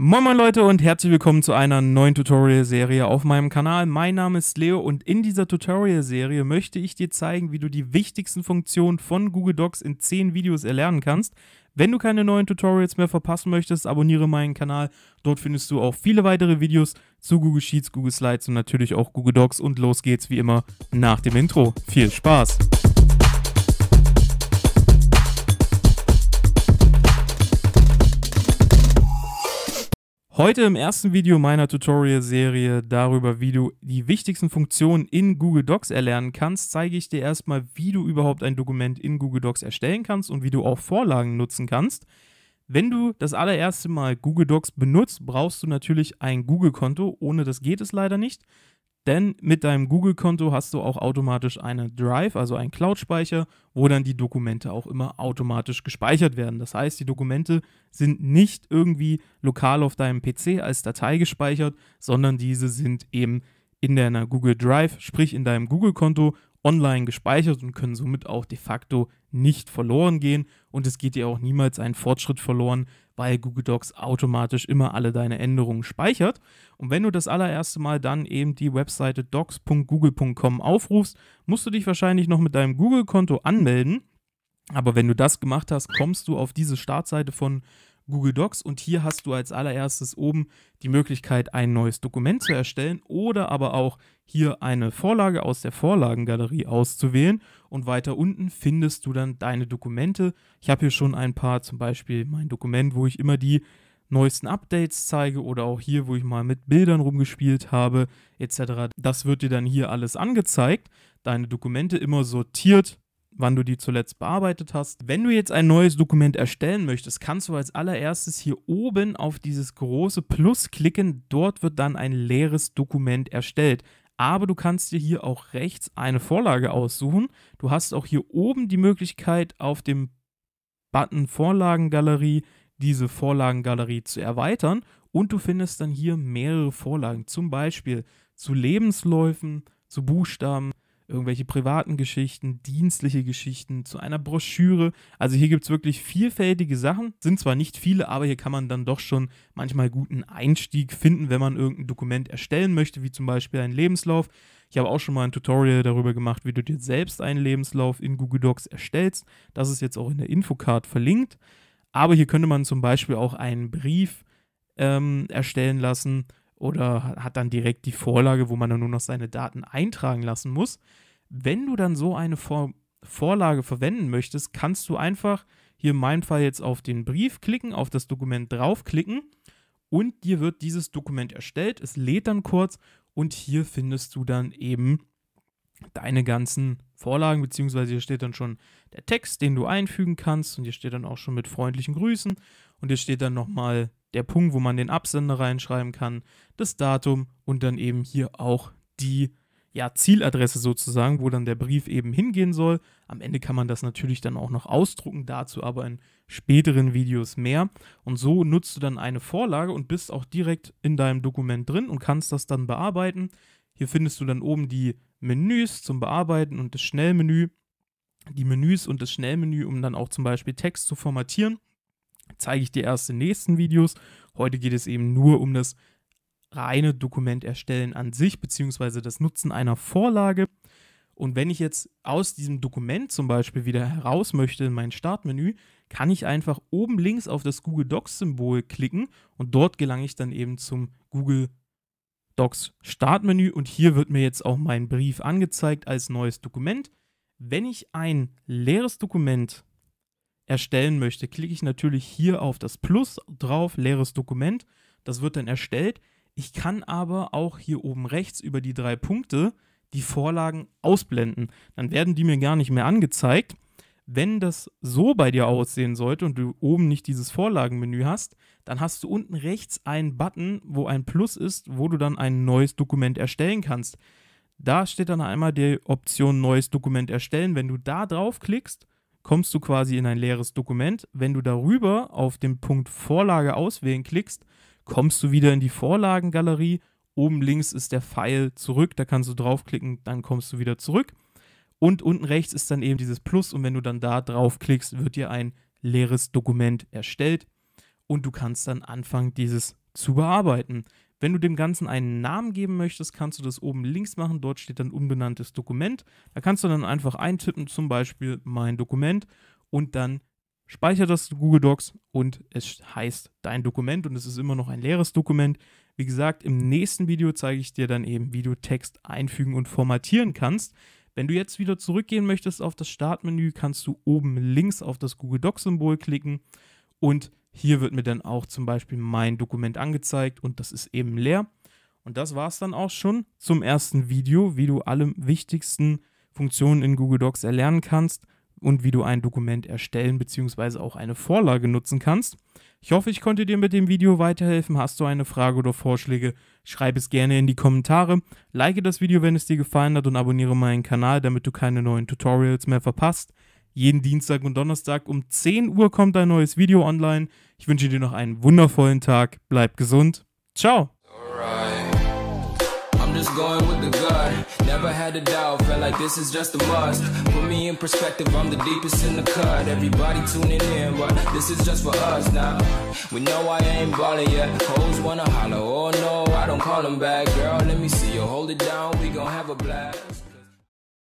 Moin moin Leute und herzlich willkommen zu einer neuen Tutorial-Serie auf meinem Kanal. Mein Name ist Leo und in dieser Tutorial-Serie möchte ich dir zeigen, wie du die wichtigsten Funktionen von Google Docs in 10 Videos erlernen kannst. Wenn du keine neuen Tutorials mehr verpassen möchtest, abonniere meinen Kanal. Dort findest du auch viele weitere Videos zu Google Sheets, Google Slides und natürlich auch Google Docs. Und los geht's wie immer nach dem Intro. Viel Spaß! Heute im ersten Video meiner Tutorial-Serie darüber, wie du die wichtigsten Funktionen in Google Docs erlernen kannst, zeige ich dir erstmal, wie du überhaupt ein Dokument in Google Docs erstellen kannst und wie du auch Vorlagen nutzen kannst. Wenn du das allererste Mal Google Docs benutzt, brauchst du natürlich ein Google-Konto. Ohne das geht es leider nicht. Denn mit deinem Google-Konto hast du auch automatisch eine Drive, also einen Cloud-Speicher, wo dann die Dokumente auch immer automatisch gespeichert werden. Das heißt, die Dokumente sind nicht irgendwie lokal auf deinem PC als Datei gespeichert, sondern diese sind eben in deiner Google Drive, sprich in deinem Google-Konto online gespeichert und können somit auch de facto nicht verloren gehen. Und es geht dir auch niemals ein Fortschritt verloren, weil Google Docs automatisch immer alle deine Änderungen speichert. Und wenn du das allererste Mal dann eben die Webseite docs.google.com aufrufst, musst du dich wahrscheinlich noch mit deinem Google-Konto anmelden. Aber wenn du das gemacht hast, kommst du auf diese Startseite von Google Docs und hier hast du als allererstes oben die Möglichkeit, ein neues Dokument zu erstellen oder aber auch hier eine Vorlage aus der Vorlagengalerie auszuwählen und weiter unten findest du dann deine Dokumente. Ich habe hier schon ein paar, zum Beispiel mein Dokument, wo ich immer die neuesten Updates zeige oder auch hier, wo ich mal mit Bildern rumgespielt habe etc. Das wird dir dann hier alles angezeigt, deine Dokumente immer sortiert wann du die zuletzt bearbeitet hast. Wenn du jetzt ein neues Dokument erstellen möchtest, kannst du als allererstes hier oben auf dieses große Plus klicken. Dort wird dann ein leeres Dokument erstellt. Aber du kannst dir hier auch rechts eine Vorlage aussuchen. Du hast auch hier oben die Möglichkeit, auf dem Button Vorlagengalerie diese Vorlagengalerie zu erweitern. Und du findest dann hier mehrere Vorlagen, zum Beispiel zu Lebensläufen, zu Buchstaben, irgendwelche privaten Geschichten, dienstliche Geschichten, zu einer Broschüre. Also hier gibt es wirklich vielfältige Sachen. Sind zwar nicht viele, aber hier kann man dann doch schon manchmal guten Einstieg finden, wenn man irgendein Dokument erstellen möchte, wie zum Beispiel einen Lebenslauf. Ich habe auch schon mal ein Tutorial darüber gemacht, wie du dir selbst einen Lebenslauf in Google Docs erstellst. Das ist jetzt auch in der Infocard verlinkt. Aber hier könnte man zum Beispiel auch einen Brief ähm, erstellen lassen oder hat dann direkt die Vorlage, wo man dann nur noch seine Daten eintragen lassen muss. Wenn du dann so eine Vor Vorlage verwenden möchtest, kannst du einfach hier in meinem Fall jetzt auf den Brief klicken, auf das Dokument draufklicken und dir wird dieses Dokument erstellt. Es lädt dann kurz und hier findest du dann eben deine ganzen Vorlagen, beziehungsweise hier steht dann schon der Text, den du einfügen kannst und hier steht dann auch schon mit freundlichen Grüßen und hier steht dann nochmal der Punkt, wo man den Absender reinschreiben kann, das Datum und dann eben hier auch die ja, Zieladresse sozusagen, wo dann der Brief eben hingehen soll. Am Ende kann man das natürlich dann auch noch ausdrucken, dazu aber in späteren Videos mehr. Und so nutzt du dann eine Vorlage und bist auch direkt in deinem Dokument drin und kannst das dann bearbeiten. Hier findest du dann oben die Menüs zum Bearbeiten und das Schnellmenü. Die Menüs und das Schnellmenü, um dann auch zum Beispiel Text zu formatieren zeige ich dir erst in den nächsten Videos. Heute geht es eben nur um das reine Dokument erstellen an sich, beziehungsweise das Nutzen einer Vorlage. Und wenn ich jetzt aus diesem Dokument zum Beispiel wieder heraus möchte in mein Startmenü, kann ich einfach oben links auf das Google Docs-Symbol klicken und dort gelange ich dann eben zum Google Docs Startmenü und hier wird mir jetzt auch mein Brief angezeigt als neues Dokument. Wenn ich ein leeres Dokument erstellen möchte, klicke ich natürlich hier auf das Plus drauf, leeres Dokument. Das wird dann erstellt. Ich kann aber auch hier oben rechts über die drei Punkte die Vorlagen ausblenden. Dann werden die mir gar nicht mehr angezeigt. Wenn das so bei dir aussehen sollte und du oben nicht dieses Vorlagenmenü hast, dann hast du unten rechts einen Button, wo ein Plus ist, wo du dann ein neues Dokument erstellen kannst. Da steht dann einmal die Option Neues Dokument erstellen. Wenn du da drauf klickst, kommst du quasi in ein leeres Dokument. Wenn du darüber auf den Punkt Vorlage auswählen klickst, kommst du wieder in die Vorlagengalerie. Oben links ist der Pfeil zurück, da kannst du draufklicken, dann kommst du wieder zurück. Und unten rechts ist dann eben dieses Plus und wenn du dann da draufklickst, wird dir ein leeres Dokument erstellt und du kannst dann anfangen, dieses zu bearbeiten. Wenn du dem Ganzen einen Namen geben möchtest, kannst du das oben links machen. Dort steht dann unbenanntes Dokument. Da kannst du dann einfach eintippen, zum Beispiel mein Dokument und dann speichert das Google Docs und es heißt dein Dokument und es ist immer noch ein leeres Dokument. Wie gesagt, im nächsten Video zeige ich dir dann eben, wie du Text einfügen und formatieren kannst. Wenn du jetzt wieder zurückgehen möchtest auf das Startmenü, kannst du oben links auf das Google Docs Symbol klicken und hier wird mir dann auch zum Beispiel mein Dokument angezeigt und das ist eben leer. Und das war es dann auch schon zum ersten Video, wie du alle wichtigsten Funktionen in Google Docs erlernen kannst und wie du ein Dokument erstellen bzw. auch eine Vorlage nutzen kannst. Ich hoffe, ich konnte dir mit dem Video weiterhelfen. Hast du eine Frage oder Vorschläge, schreib es gerne in die Kommentare. Like das Video, wenn es dir gefallen hat und abonniere meinen Kanal, damit du keine neuen Tutorials mehr verpasst. Jeden Dienstag und Donnerstag um 10 Uhr kommt ein neues Video online. Ich wünsche dir noch einen wundervollen Tag. Bleib gesund. Ciao. just going with the gut. Never had a doubt, felt like this is just a must. Put me in perspective, I'm the deepest in the cut. Everybody tuning in, but this is just for us now. We know I ain't ballin' yet. Hoes wanna holler, oh no, I don't call them back. Girl, let me see you hold it down, we gon' have a blast.